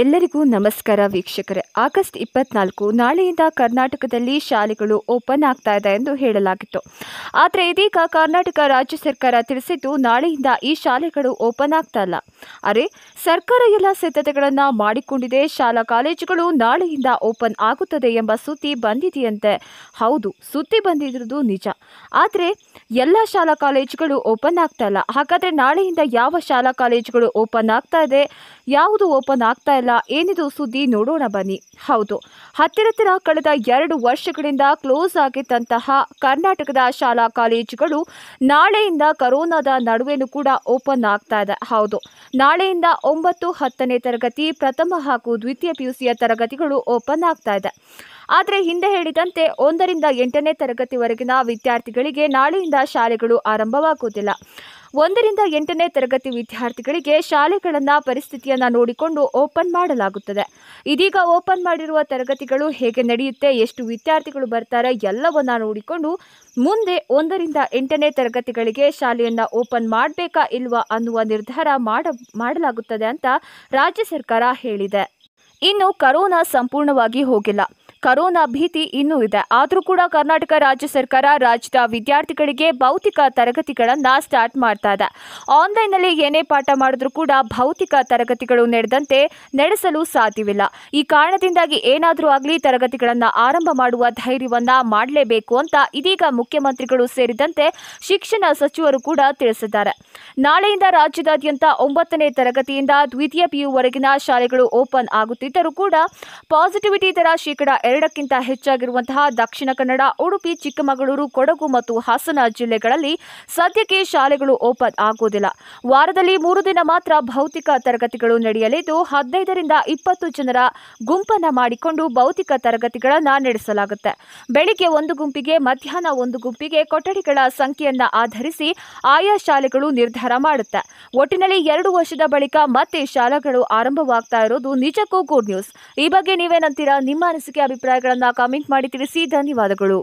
ಎಲ್ಲರಿಗೂ ನಮಸ್ಕಾರ ವೀಕ್ಷಕರೇ ಆಗಸ್ಟ್ ಇಪ್ಪತ್ನಾಲ್ಕು ನಾಳೆಯಿಂದ ಕರ್ನಾಟಕದಲ್ಲಿ ಶಾಲೆಗಳು ಓಪನ್ ಆಗ್ತಾ ಇದೆ ಎಂದು ಹೇಳಲಾಗಿತ್ತು ಆದರೆ ಇದೀಗ ಕರ್ನಾಟಕ ರಾಜ್ಯ ಸರ್ಕಾರ ತಿಳಿಸಿದ್ದು ನಾಳೆಯಿಂದ ಈ ಶಾಲೆಗಳು ಓಪನ್ ಆಗ್ತಾ ಇಲ್ಲ ಅರೆ ಸರ್ಕಾರ ಎಲ್ಲ ಸಿದ್ಧತೆಗಳನ್ನು ಮಾಡಿಕೊಂಡಿದೆ ಶಾಲಾ ಕಾಲೇಜುಗಳು ನಾಳೆಯಿಂದ ಓಪನ್ ಆಗುತ್ತದೆ ಎಂಬ ಸುದ್ದಿ ಬಂದಿದೆಯಂತೆ ಹೌದು ಸುದ್ದಿ ಬಂದಿರೋದು ನಿಜ ಆದರೆ ಎಲ್ಲ ಶಾಲಾ ಕಾಲೇಜುಗಳು ಓಪನ್ ಆಗ್ತಾ ಇಲ್ಲ ಹಾಗಾದರೆ ನಾಳೆಯಿಂದ ಯಾವ ಶಾಲಾ ಕಾಲೇಜುಗಳು ಓಪನ್ ಆಗ್ತಾ ಇದೆ ಯಾವುದು ಓಪನ್ ಆಗ್ತಾ ಇಲ್ಲ ಏನಿದು ಸುದ್ದಿ ನೋಡೋಣ ಬನ್ನಿ ಹೌದು ಹತ್ತಿರತ್ತಿರ ಕಳೆದ ಎರಡು ವರ್ಷಗಳಿಂದ ಕ್ಲೋಸ್ ಆಗಿದ್ದಂತಹ ಕರ್ನಾಟಕದ ಶಾಲಾ ಕಾಲೇಜುಗಳು ನಾಳೆಯಿಂದ ಕರೋನಾದ ನಡುವೆನೂ ಕೂಡ ಓಪನ್ ಆಗ್ತಾ ಇದೆ ಹೌದು ನಾಳೆಯಿಂದ ಒಂಬತ್ತು ಹತ್ತನೇ ತರಗತಿ ಪ್ರಥಮ ಹಾಗೂ ದ್ವಿತೀಯ ಪಿಯುಸಿಯ ತರಗತಿಗಳು ಓಪನ್ ಆಗ್ತಾ ಇದೆ ಆದರೆ ಹಿಂದೆ ಹೇಳಿದಂತೆ ಒಂದರಿಂದ ಎಂಟನೇ ತರಗತಿವರೆಗಿನ ವಿದ್ಯಾರ್ಥಿಗಳಿಗೆ ನಾಳೆಯಿಂದ ಶಾಲೆಗಳು ಆರಂಭವಾಗುವುದಿಲ್ಲ ಒಂದರಿಂದ ಎಂಟನೇ ತರಗತಿ ವಿದ್ಯಾರ್ಥಿಗಳಿಗೆ ಶಾಲೆಗಳನ್ನು ಪರಿಸ್ಥಿತಿಯನ್ನು ನೋಡಿಕೊಂಡು ಓಪನ್ ಮಾಡಲಾಗುತ್ತದೆ ಇದೀಗ ಓಪನ್ ಮಾಡಿರುವ ತರಗತಿಗಳು ಹೇಗೆ ನಡೆಯುತ್ತೆ ಎಷ್ಟು ವಿದ್ಯಾರ್ಥಿಗಳು ಬರ್ತಾರೆ ಎಲ್ಲವನ್ನ ನೋಡಿಕೊಂಡು ಮುಂದೆ ಒಂದರಿಂದ ಎಂಟನೇ ತರಗತಿಗಳಿಗೆ ಶಾಲೆಯನ್ನು ಓಪನ್ ಮಾಡಬೇಕಾ ಇಲ್ವಾ ಅನ್ನುವ ನಿರ್ಧಾರ ಮಾಡ ಮಾಡಲಾಗುತ್ತದೆ ಅಂತ ರಾಜ್ಯ ಸರ್ಕಾರ ಹೇಳಿದೆ ಇನ್ನು ಕರೋನಾ ಸಂಪೂರ್ಣವಾಗಿ ಹೋಗಿಲ್ಲ ಕರೋನಾ ಭೀತಿ ಇನ್ನೂ ಇದೆ ಆದರೂ ಕೂಡ ಕರ್ನಾಟಕ ರಾಜ್ಯ ಸರ್ಕಾರ ರಾಜ್ಯದ ವಿದ್ಯಾರ್ಥಿಗಳಿಗೆ ಭೌತಿಕ ತರಗತಿಗಳನ್ನು ಸ್ಟಾರ್ಟ್ ಮಾಡ್ತಾ ಇದೆ ಆನ್ಲೈನ್ನಲ್ಲಿ ಏನೇ ಪಾಠ ಮಾಡಿದ್ರೂ ಕೂಡ ಭೌತಿಕ ತರಗತಿಗಳು ನಡೆದಂತೆ ನಡೆಸಲು ಸಾಧ್ಯವಿಲ್ಲ ಈ ಕಾರಣದಿಂದಾಗಿ ಏನಾದರೂ ಆಗಲಿ ತರಗತಿಗಳನ್ನು ಆರಂಭ ಮಾಡುವ ಧೈರ್ಯವನ್ನು ಮಾಡಲೇಬೇಕು ಅಂತ ಇದೀಗ ಮುಖ್ಯಮಂತ್ರಿಗಳು ಸೇರಿದಂತೆ ಶಿಕ್ಷಣ ಸಚಿವರು ಕೂಡ ತಿಳಿಸಿದ್ದಾರೆ ನಾಳೆಯಿಂದ ರಾಜ್ಯದಾದ್ಯಂತ ಒಂಬತ್ತನೇ ತರಗತಿಯಿಂದ ದ್ವಿತೀಯ ಪಿಯುವರೆಗಿನ ಶಾಲೆಗಳು ಓಪನ್ ಆಗುತ್ತಿದ್ದರೂ ಕೂಡ ಪಾಸಿಟಿವಿಟಿ ದರ ಶೇಕಡ ಎರಡಕ್ಕಿಂತ ಹೆಚ್ಚಾಗಿರುವಂತಹ ದಕ್ಷಿಣ ಕನ್ನಡ ಉಡುಪಿ ಚಿಕ್ಕಮಗಳೂರು ಕೊಡಗು ಮತ್ತು ಹಾಸನ ಜಿಲ್ಲೆಗಳಲ್ಲಿ ಸದ್ಯಕ್ಕೆ ಶಾಲೆಗಳು ಓಪನ್ ಆಗುವುದಿಲ್ಲ ವಾರದಲ್ಲಿ ಮೂರು ದಿನ ಮಾತ್ರ ಭೌತಿಕ ತರಗತಿಗಳು ನಡೆಯಲಿದ್ದು ಹದಿನೈದರಿಂದ ಇಪ್ಪತ್ತು ಜನರ ಗುಂಪನ್ನ ಮಾಡಿಕೊಂಡು ಭೌತಿಕ ತರಗತಿಗಳನ್ನು ನಡೆಸಲಾಗುತ್ತೆ ಬೆಳಿಗ್ಗೆ ಒಂದು ಗುಂಪಿಗೆ ಮಧ್ಯಾಹ್ನ ಒಂದು ಗುಂಪಿಗೆ ಕೊಠಡಿಗಳ ಸಂಖ್ಯೆಯನ್ನ ಆಧರಿಸಿ ಆಯಾ ಶಾಲೆಗಳು ನಿರ್ಧಾರ ಮಾಡುತ್ತೆ ಒಟ್ಟಿನಲ್ಲಿ ಎರಡು ವರ್ಷದ ಬಳಿಕ ಮತ್ತೆ ಶಾಲೆಗಳು ಆರಂಭವಾಗ್ತಾ ಇರೋದು ನಿಜಕ್ಕೂ ಗುಡ್ ನ್ಯೂಸ್ ಈ ಬಗ್ಗೆ ನೀವೇನಂತೀರಾ ನಿಮ್ಮ ಅನಿಸಿಕೆ ಅಭಿಪ್ರಾಯಗಳನ್ನು ಕಾಮೆಂಟ್ ಮಾಡಿ ತಿಳಿಸಿ ಧನ್ಯವಾದಗಳು